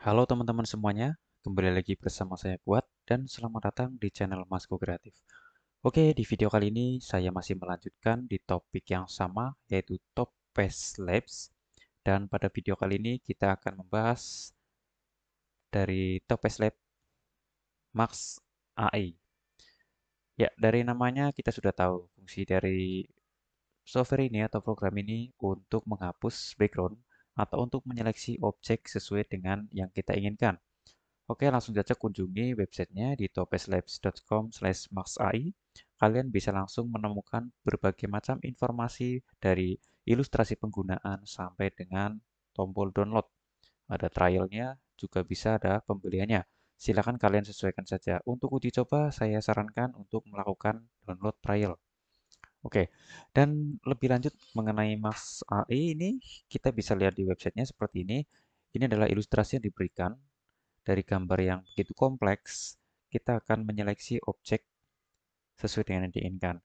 Halo teman-teman semuanya, kembali lagi bersama saya Kuat dan selamat datang di channel Masko Kreatif. Oke, di video kali ini saya masih melanjutkan di topik yang sama yaitu Top face Labs dan pada video kali ini kita akan membahas dari Top face Lab Max AI. Ya, dari namanya kita sudah tahu fungsi dari software ini atau program ini untuk menghapus background atau untuk menyeleksi objek sesuai dengan yang kita inginkan. Oke, langsung saja kunjungi websitenya di topeslabs.com maxai Kalian bisa langsung menemukan berbagai macam informasi dari ilustrasi penggunaan sampai dengan tombol download. Ada trialnya, juga bisa ada pembeliannya. Silakan kalian sesuaikan saja. Untuk uji coba, saya sarankan untuk melakukan download trial. Oke, dan lebih lanjut mengenai Mas AI e ini, kita bisa lihat di websitenya seperti ini. Ini adalah ilustrasi yang diberikan dari gambar yang begitu kompleks. Kita akan menyeleksi objek sesuai dengan yang diinginkan.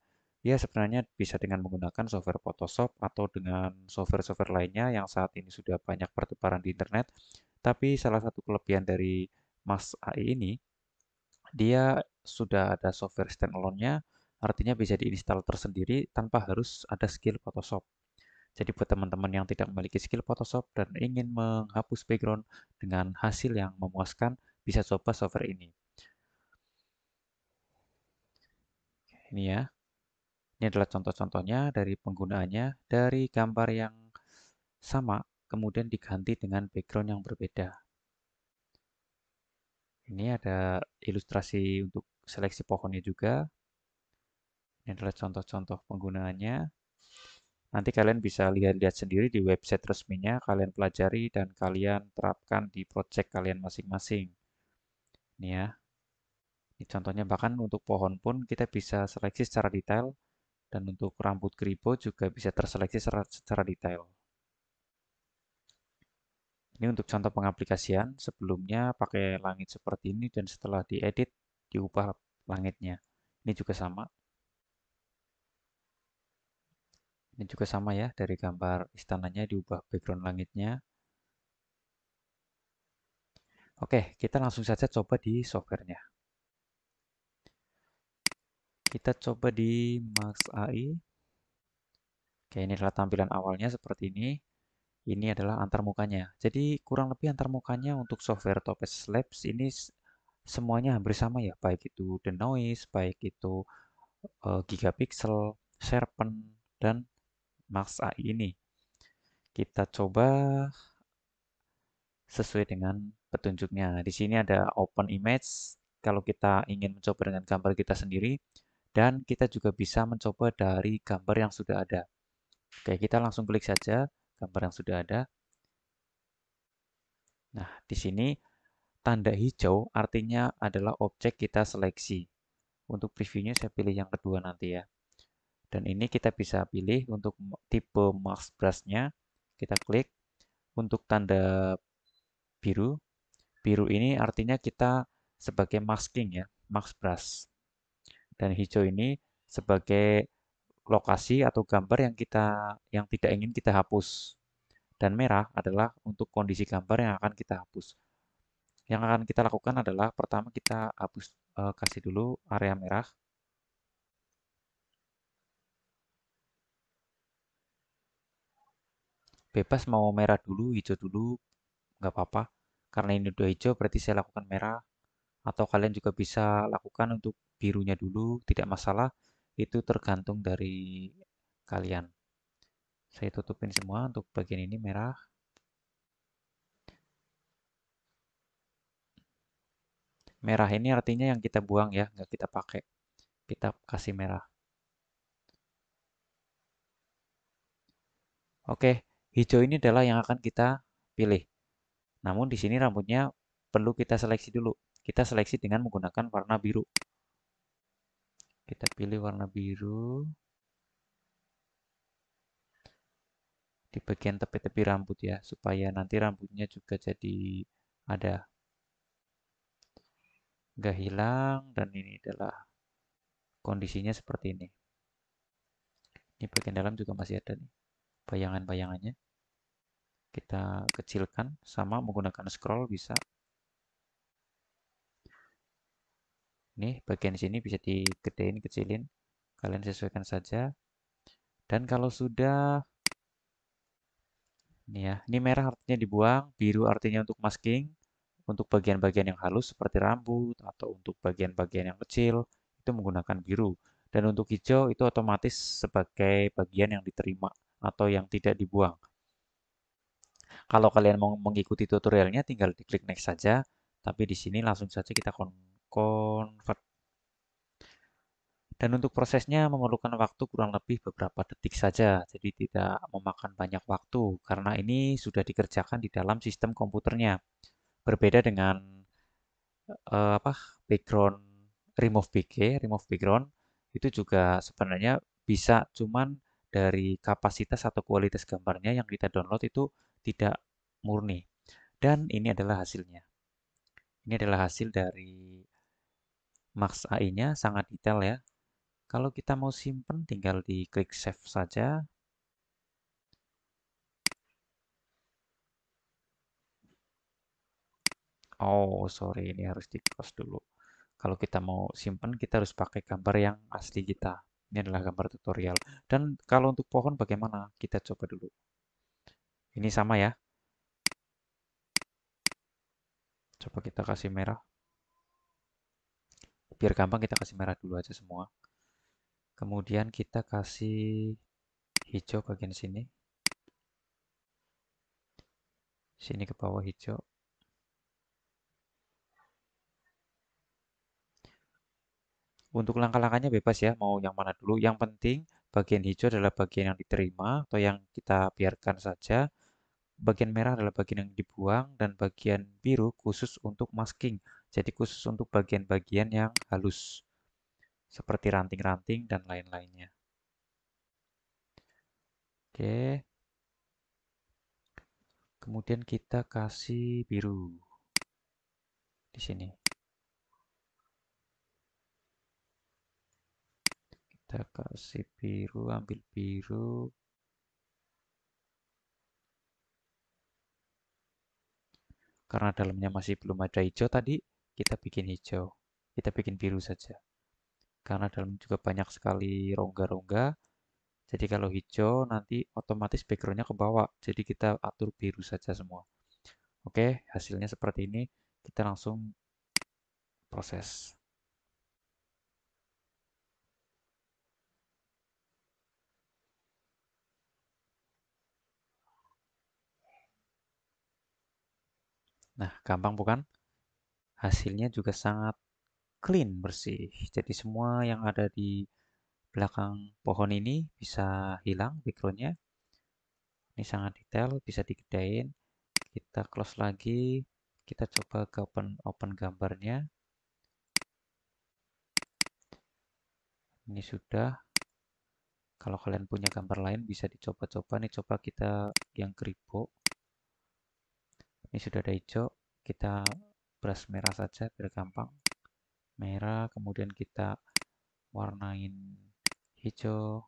Ya, sebenarnya bisa dengan menggunakan software Photoshop atau dengan software-software lainnya yang saat ini sudah banyak pertukaran di internet. Tapi salah satu kelebihan dari Mas AI e ini, dia sudah ada software standalone-nya, Artinya bisa diinstal tersendiri tanpa harus ada skill Photoshop. Jadi buat teman-teman yang tidak memiliki skill Photoshop dan ingin menghapus background dengan hasil yang memuaskan, bisa coba software ini. Ini ya. Ini adalah contoh-contohnya dari penggunaannya dari gambar yang sama kemudian diganti dengan background yang berbeda. Ini ada ilustrasi untuk seleksi pohonnya juga. Ini adalah contoh-contoh penggunaannya. Nanti kalian bisa lihat-lihat sendiri di website resminya, kalian pelajari dan kalian terapkan di project kalian masing-masing. Ini ya. Ini contohnya bahkan untuk pohon pun kita bisa seleksi secara detail dan untuk rambut keribo juga bisa terseleksi secara, secara detail. Ini untuk contoh pengaplikasian, sebelumnya pakai langit seperti ini dan setelah diedit diubah langitnya. Ini juga sama. Ini juga sama ya, dari gambar istananya diubah background langitnya. Oke, kita langsung saja coba di softwarenya. Kita coba di Max AI. Oke, ini adalah tampilan awalnya seperti ini. Ini adalah antarmukanya. Jadi kurang lebih antarmukanya untuk software Topaz Labs ini semuanya hampir sama ya, baik itu The Noise, baik itu uh, Gigapixel, Sharpen, dan Max AI ini. Kita coba sesuai dengan petunjuknya. Di sini ada open image, kalau kita ingin mencoba dengan gambar kita sendiri, dan kita juga bisa mencoba dari gambar yang sudah ada. Oke, kita langsung klik saja gambar yang sudah ada. Nah, di sini tanda hijau artinya adalah objek kita seleksi. Untuk previewnya saya pilih yang kedua nanti ya. Dan ini kita bisa pilih untuk tipe Max brushnya. Kita klik untuk tanda biru. Biru ini artinya kita sebagai masking ya, max brush. Dan hijau ini sebagai lokasi atau gambar yang kita yang tidak ingin kita hapus. Dan merah adalah untuk kondisi gambar yang akan kita hapus. Yang akan kita lakukan adalah pertama kita hapus eh, kasih dulu area merah. bebas mau merah dulu, hijau dulu, nggak apa-apa. Karena ini udah hijau, berarti saya lakukan merah. Atau kalian juga bisa lakukan untuk birunya dulu, tidak masalah. Itu tergantung dari kalian. Saya tutupin semua untuk bagian ini merah. Merah ini artinya yang kita buang ya, nggak kita pakai. Kita kasih merah. Oke, hijau ini adalah yang akan kita pilih. Namun di sini rambutnya perlu kita seleksi dulu. Kita seleksi dengan menggunakan warna biru. Kita pilih warna biru. Di bagian tepi-tepi rambut ya, supaya nanti rambutnya juga jadi ada. Nggak hilang, dan ini adalah kondisinya seperti ini. Ini bagian dalam juga masih ada nih bayangan-bayangannya kita kecilkan sama menggunakan scroll bisa nih bagian sini bisa digedein kecilin kalian sesuaikan saja dan kalau sudah ini ya ini merah artinya dibuang biru artinya untuk masking untuk bagian-bagian yang halus seperti rambut atau untuk bagian-bagian yang kecil itu menggunakan biru dan untuk hijau itu otomatis sebagai bagian yang diterima atau yang tidak dibuang kalau kalian mau mengikuti tutorialnya tinggal diklik next saja, tapi di sini langsung saja kita convert. Dan untuk prosesnya memerlukan waktu kurang lebih beberapa detik saja, jadi tidak memakan banyak waktu karena ini sudah dikerjakan di dalam sistem komputernya. Berbeda dengan uh, apa background remove BG, remove background itu juga sebenarnya bisa cuman dari kapasitas atau kualitas gambarnya yang kita download itu tidak murni. Dan ini adalah hasilnya. Ini adalah hasil dari max AI-nya, sangat detail ya. Kalau kita mau simpan tinggal di klik save saja. Oh, sorry, ini harus di close dulu. Kalau kita mau simpan, kita harus pakai gambar yang asli kita. Ini adalah gambar tutorial. Dan kalau untuk pohon bagaimana? Kita coba dulu. Ini sama ya. Coba kita kasih merah. Biar gampang kita kasih merah dulu aja semua. Kemudian kita kasih hijau bagian sini. Sini ke bawah hijau. Untuk langkah-langkahnya bebas ya, mau yang mana dulu. Yang penting bagian hijau adalah bagian yang diterima atau yang kita biarkan saja bagian merah adalah bagian yang dibuang dan bagian biru khusus untuk masking. Jadi khusus untuk bagian-bagian yang halus seperti ranting-ranting dan lain-lainnya. Oke. Kemudian kita kasih biru di sini. Kita kasih biru, ambil biru, Karena dalamnya masih belum ada hijau tadi, kita bikin hijau. Kita bikin biru saja. Karena dalam juga banyak sekali rongga-rongga. Jadi kalau hijau nanti otomatis backgroundnya ke bawah. Jadi kita atur biru saja semua. Oke, hasilnya seperti ini. Kita langsung proses. Nah, gampang bukan? Hasilnya juga sangat clean, bersih. Jadi semua yang ada di belakang pohon ini bisa hilang backgroundnya. Ini sangat detail, bisa digedein. Kita close lagi. Kita coba ke open, open gambarnya. Ini sudah. Kalau kalian punya gambar lain bisa dicoba-coba. Nih coba kita yang keripuk ini sudah ada hijau kita brush merah saja biar gampang merah kemudian kita warnain hijau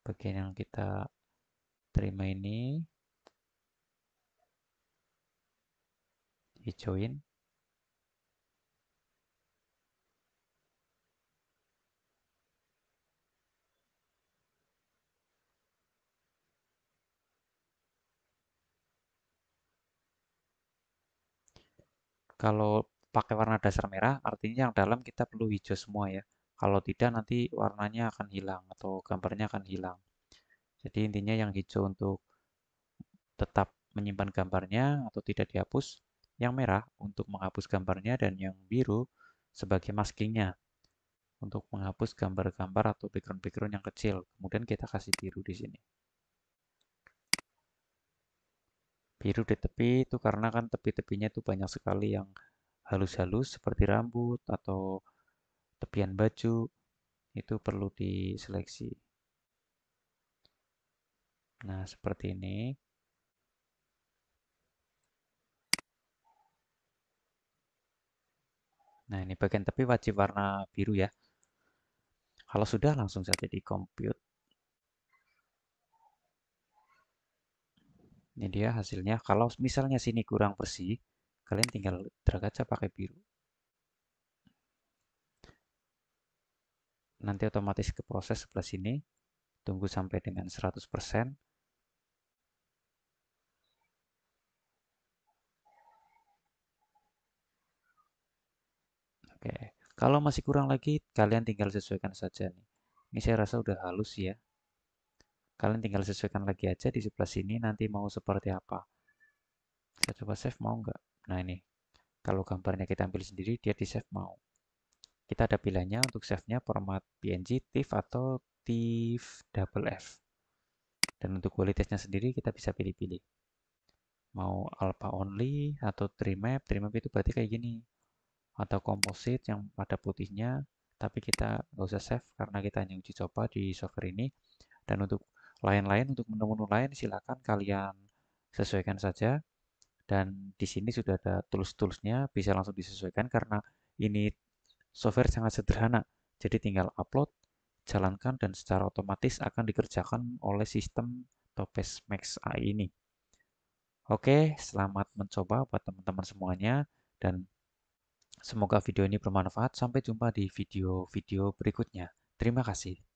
bagian yang kita terima ini hijauin Kalau pakai warna dasar merah, artinya yang dalam kita perlu hijau semua ya. Kalau tidak nanti warnanya akan hilang atau gambarnya akan hilang. Jadi intinya yang hijau untuk tetap menyimpan gambarnya atau tidak dihapus, yang merah untuk menghapus gambarnya dan yang biru sebagai maskingnya untuk menghapus gambar-gambar atau background-background yang kecil. Kemudian kita kasih biru di sini. biru di tepi itu karena kan tepi-tepinya itu banyak sekali yang halus-halus seperti rambut atau tepian baju itu perlu diseleksi nah seperti ini nah ini bagian tepi wajib warna biru ya kalau sudah langsung saja di compute Ini dia hasilnya. Kalau misalnya sini kurang bersih, kalian tinggal drag aja pakai biru. Nanti otomatis ke proses sebelah sini. Tunggu sampai dengan 100%. Oke, kalau masih kurang lagi, kalian tinggal sesuaikan saja nih. Ini saya rasa udah halus ya. Kalian tinggal sesuaikan lagi aja di sebelah sini nanti mau seperti apa. Saya coba save mau nggak? Nah ini, kalau gambarnya kita ambil sendiri dia di save mau. Kita ada pilihannya untuk save-nya format PNG, TIFF atau TIFF double F. Dan untuk kualitasnya sendiri kita bisa pilih-pilih. Mau alpha only atau trimap, trimap itu berarti kayak gini. Atau composite yang pada putihnya, tapi kita nggak usah save karena kita hanya uji coba di software ini. Dan untuk lain-lain untuk menu-menu lain silakan kalian sesuaikan saja dan di sini sudah ada tools-toolsnya bisa langsung disesuaikan karena ini software sangat sederhana jadi tinggal upload jalankan dan secara otomatis akan dikerjakan oleh sistem Topes Max AI ini Oke, selamat mencoba buat teman-teman semuanya dan semoga video ini bermanfaat. Sampai jumpa di video-video berikutnya. Terima kasih.